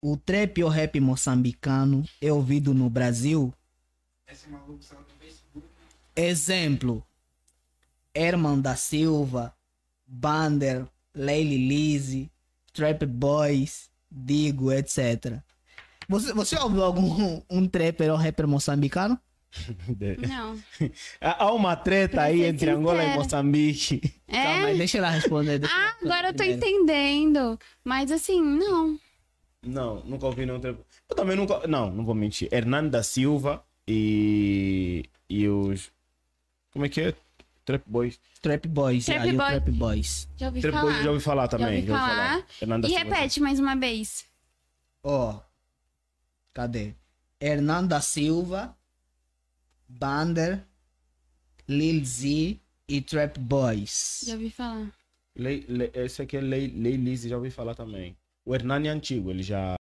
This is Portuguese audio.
O trap ou rap moçambicano é ouvido no Brasil? Esse maluco saiu do Facebook. Né? Exemplo: Herman da Silva, Bander, Lely Lizzy, Trap Boys, Digo, etc. Você, você ouviu algum um trapper ou rapper moçambicano? Não. Há uma treta aí entre Angola e Moçambique. É? Calma aí, é? deixa ela responder. Deixa ah, agora eu tô primeiro. entendendo. Mas assim, não. Não, nunca ouvi não Eu também nunca. Não, não vou mentir. Hernando da Silva e. E os. Como é que é? Trap Boys. Trap Boys, Trap, yeah, é Boy. Trap Boys. Já ouvi Trap falar. Boys já ouvi falar também. Já ouvi falar. Já ouvi falar. E Silva. repete mais uma vez. Ó. Oh, cadê? Hernanda Silva, Bander, Lil Z e Trap Boys. Já ouvi falar. esse aqui é Lei, lei Lizzy, já ouvi falar também o Hernani é antigo, ele já